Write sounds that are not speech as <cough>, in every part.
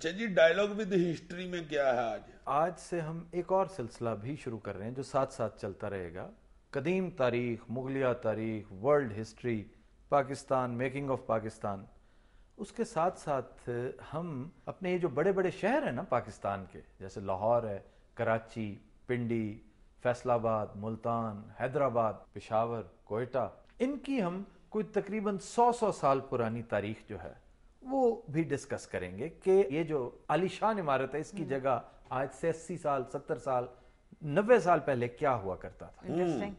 अच्छा जी dialogue with history में क्या है आज आज से हम एक और सिलसिला भी शुरू कर रहे हैं जो साथ साथ चलता रहेगा कदीम तारीख मुगलिया तारीख world history Pakistan making of Pakistan उसके साथ साथ हम अपने ये जो बड़े बड़े शहर हैं ना पाकिस्तान के जैसे लाहौर है कराची पिंडी फैसलाबाद मुल्तान हैदराबाद पिशावर कोयटा इनकी हम कोई तकरीबन सौ सौ साल पुरानी तारीख जो है वो भी डिस्कस करेंगे कि ये जो आलिशान इमारत है इसकी हम्म। जगह आज से अस्सी साल सत्तर साल नब्बे साल पहले क्या हुआ करता था हम्म।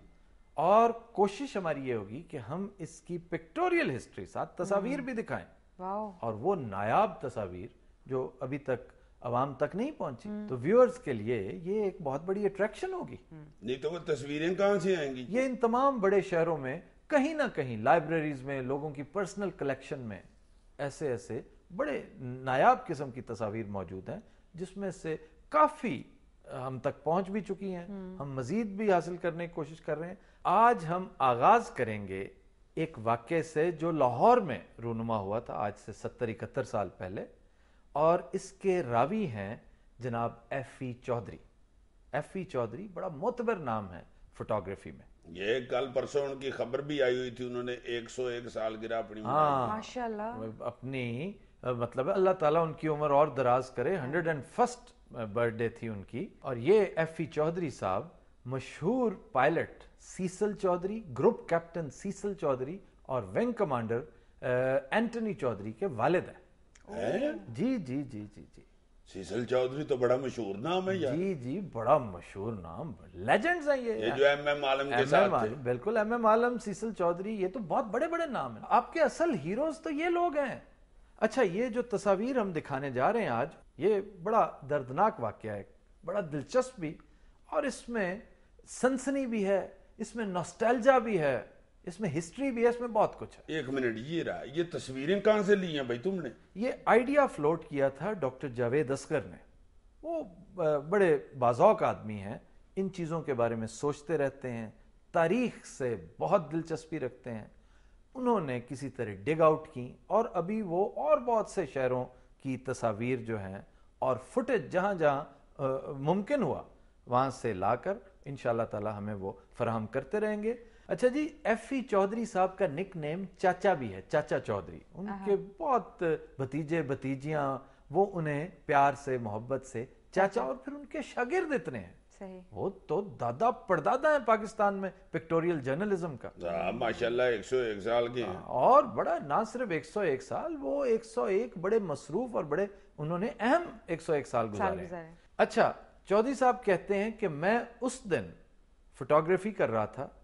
और कोशिश हमारी ये होगी कि हम इसकी पिक्टोरियल हिस्ट्री साथ तस्वीर हम्म। भी दिखाएं और वो नायाब तस्वीर जो अभी तक अवाम तक नहीं पहुंची तो व्यूअर्स के लिए ये एक बहुत बड़ी अट्रैक्शन होगी नहीं तो वो तस्वीरें कहाँ से आएंगी ये इन तमाम बड़े शहरों में कहीं ना कहीं लाइब्रेरीज में लोगों की पर्सनल कलेक्शन में ऐसे ऐसे बड़े नायाब किस्म की तस्वीर मौजूद हैं जिसमें से काफ़ी हम तक पहुंच भी चुकी हैं हम्म। हम मजीद भी हासिल करने की कोशिश कर रहे हैं आज हम आगाज करेंगे एक वाक्य से जो लाहौर में रूनुमा हुआ था आज से सत्तर इकहत्तर साल पहले और इसके रावी हैं जनाब F E Chaudhry F E Chaudhry बड़ा मोतबर नाम है फोटोग्राफी में ये कल परसों उनकी खबर भी आई हुई थी उन्होंने 101 साल गिरा अपनी हाँ। माशाल्लाह अपनी मतलब अल्लाह ताला उनकी उम्र और दराज करे हंड्रेड एंड फर्स्ट बर्थडे थी उनकी और ये एफ ई चौधरी साहब मशहूर pilot Cecil Chaudhry group captain Cecil Chaudhry और विंग कमांडर एंटनी चौधरी के वालिद हैं जी जी जी जी जी सीसल चौधरी तो बड़ा मशहूर नाम है यार जी जी बड़ा मशहूर नाम लेजेंड्स हैं ये ये जो एम एम आलम के साथ थे बिल्कुल M M Alam Cecil Chaudhry ये तो बहुत बड़े बड़े नाम हैं आपके असल हीरोज तो ये लोग हैं अच्छा ये जो तस्वीर हम दिखाने जा रहे हैं आज ये बड़ा दर्दनाक वाक्य है बड़ा दिलचस्प भी और इसमें सनसनी भी है इसमें नोस्टैल्जा भी है इसमें हिस्ट्री भी है इसमें बहुत कुछ है एक मिनट ये रहा ये तस्वीरें कहाँ से ली हैं भाई तुमने ये आइडिया फ्लोट किया था डॉक्टर जावेद असगर ने वो बड़े बाजौक आदमी हैं इन चीज़ों के बारे में सोचते रहते हैं तारीख से बहुत दिलचस्पी रखते हैं उन्होंने किसी तरह डिग आउट की और अभी वो और बहुत से शहरों की तस्वीर जो हैं और फुटेज जहाँ जहाँ मुमकिन हुआ वहाँ से लाकर इन ताला हमें वो फराहम करते रहेंगे अच्छा जी एफ ई e चौधरी साहब का निक नेम चाचा भी है चाचा चौधरी उनके हाँ। बहुत भतीजे भतीजिया वो उन्हें प्यार से मोहब्बत से चाचा हाँ। और फिर उनके शागिर्द इतने हैं सही वो तो दादा पड़दादा है पाकिस्तान में पिक्टोरियल जर्नलिज्म का हाँ, माशाल्लाह 101 साल की आ, और बड़ा ना सिर्फ 101 साल वो 101 बड़े मसरूफ और बड़े उन्होंने अहम 101 साल गुजारे अच्छा चौधरी साहब कहते हैं कि मैं उस दिन फोटोग्राफी कर रहा था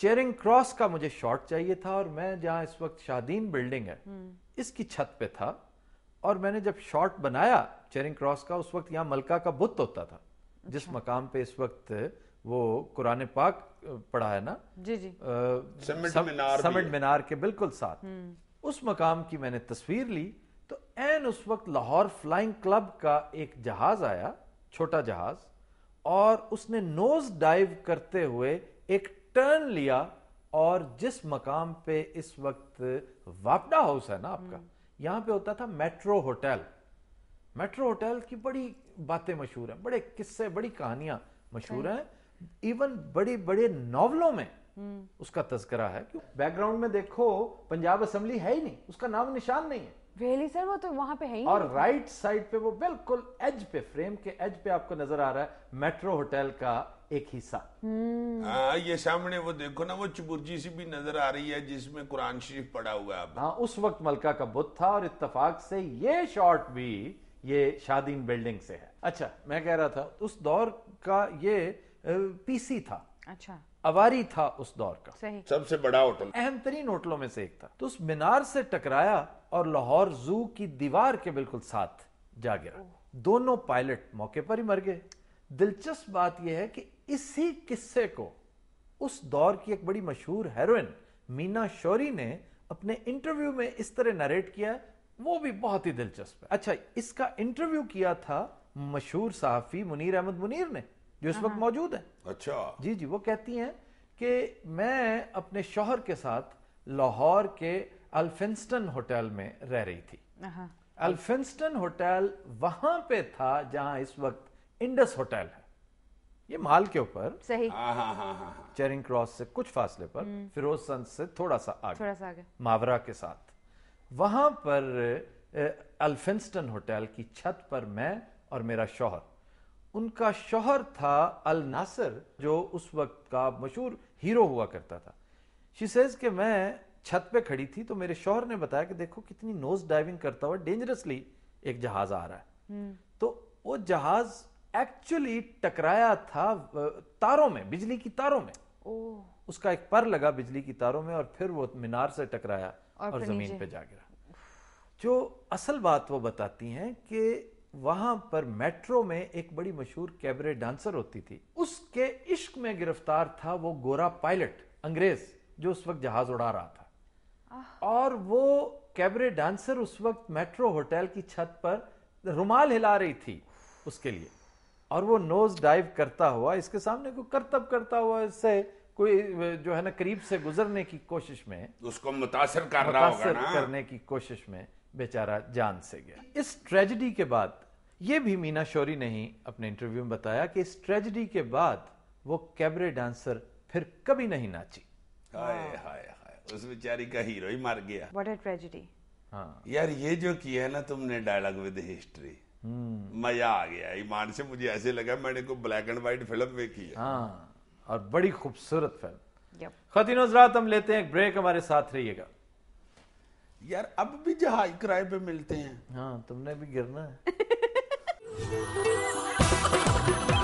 चेरिंग क्रॉस का मुझे शॉट चाहिए था और मैं जहां इस वक्त शादीन बिल्डिंग है हम्म। इसकी छत पे था और मैंने जब शॉट बनाया चेरिंग क्रॉस का उस वक्त यहाँ मलका का बुत होता था अच्छा। जिस मकाम पे इस वक्त वो कुरान पाक पढ़ा है ना जी जी आ, मिनार समिट मीनार के बिल्कुल साथ हम्म। उस मकाम की मैंने तस्वीर ली तो एन उस वक्त लाहौर फ्लाइंग क्लब का एक जहाज आया छोटा जहाज और उसने नोज डाइव करते हुए एक टर्न लिया और जिस मकाम पे इस वक्त वापडा हाउस है ना आपका हम्म। यहां पे होता था मेट्रो होटल मेट्रो होटल की बड़ी बातें मशहूर हैं बड़े किस्से बड़ी कहानियां मशहूर हैं इवन बड़े बड़े नावलों में हम्म। उसका तस्करा है क्यों बैकग्राउंड में देखो पंजाब असम्बली है ही नहीं उसका नाम निशान नहीं है रियली सर वो तो वहां पे है ही और राइट साइड पे वो बिल्कुल एज पे फ्रेम के एज पे आपको नजर आ रहा है मेट्रो होटल का एक हिस्सा हम्म। हाँ ये सामने वो देखो ना वो चुबुर्जी सी भी नजर आ रही है जिसमें कुरान शरीफ पड़ा हुआ है हाँ उस वक्त मलका का बुत था और इत्तफाक से ये शॉट भी ये शादीन बिल्डिंग से है अच्छा मैं कह रहा था उस दौर का ये पीसी था अच्छा अवारी था उस दौर का सही सबसे बड़ा होटल अहम तरीन होटलों में से एक था तो उस मीनार से टकराया और लाहौर जू की दीवार के बिल्कुल साथ जा गिरा दोनों पायलट मौके पर ही मर गए दिलचस्प बात यह है कि इसी किस्से को उस दौर की एक बड़ी मशहूर हेरोइन मीना शौरी ने अपने इंटरव्यू में इस तरह नरेट किया वो भी बहुत ही दिलचस्प है अच्छा इसका इंटरव्यू किया था मशहूर सहाफी मुनीर अहमद मुनीर ने जो इस वक्त हाँ। मौजूद है अच्छा जी जी वो कहती हैं कि मैं अपने शोहर के साथ लाहौर के अल्फिंस्टन होटल में रह रही थी हाँ। अल्फिंस्टन होटल वहां पे था जहां इस वक्त इंडस होटल है ये माल के ऊपर सही हाँ, हाँ, चेरिंग क्रॉस से कुछ फासले पर हम्म। फिरोज संत से थोड़ा सा आगे थोड़ा सा आगे मावरा के साथ वहां पर अल्फिंस्टन होटल की छत पर मैं और मेरा शोहर उनका शोहर था अल नासर जो उस वक्त का मशहूर हीरो हुआ करता था शी सेज के मैं छत पे खड़ी थी तो मेरे शोहर ने बताया कि देखो कितनी नोज डाइविंग करता हुआ डेंजरसली एक जहाज आ रहा है हम्म। तो वो जहाज एक्चुअली टकराया था तारों में बिजली की तारों में उसका एक पर लगा बिजली की तारों में और फिर वो मीनार से टकराया और, और जमीन पे जा गिरा जो असल बात वो बताती हैं कि वहां पर मेट्रो में एक बड़ी मशहूर कैबरे डांसर होती थी उसके इश्क में गिरफ्तार था वो गोरा पायलट अंग्रेज जो उस वक्त जहाज उड़ा रहा था और वो कैबरे डांसर उस वक्त मेट्रो होटल की छत पर रुमाल हिला रही थी उसके लिए और वो नोज डाइव करता हुआ इसके सामने कोई करतब करता हुआ इससे कोई जो है ना करीब से गुजरने की कोशिश में उसको मुतासर कर रहा होगा ना करने की कोशिश में बेचारा जान से गया इस ट्रेजेडी के बाद ये भी मीना शोरी ने ही अपने इंटरव्यू में बताया कि इस ट्रेजेडी के बाद वो कैबरे डांसर फिर कभी नहीं नाची हाय हाय उस बेचारी का हीरो ही मर गया व्हाट अ ट्रेजेडी हाँ यार ये जो किया है ना तुमने डायलॉग विद हिस्ट्री मजा आ गया ईमान से मुझे ऐसे लगा मैंने को ब्लैक एंड व्हाइट फिल्म देखी है हाँ और बड़ी खूबसूरत फिल्म खतिन हजरात हम लेते हैं एक ब्रेक हमारे साथ रहिएगा यार अब भी जहाज किराए पे मिलते हैं हाँ तुमने भी गिरना है <laughs>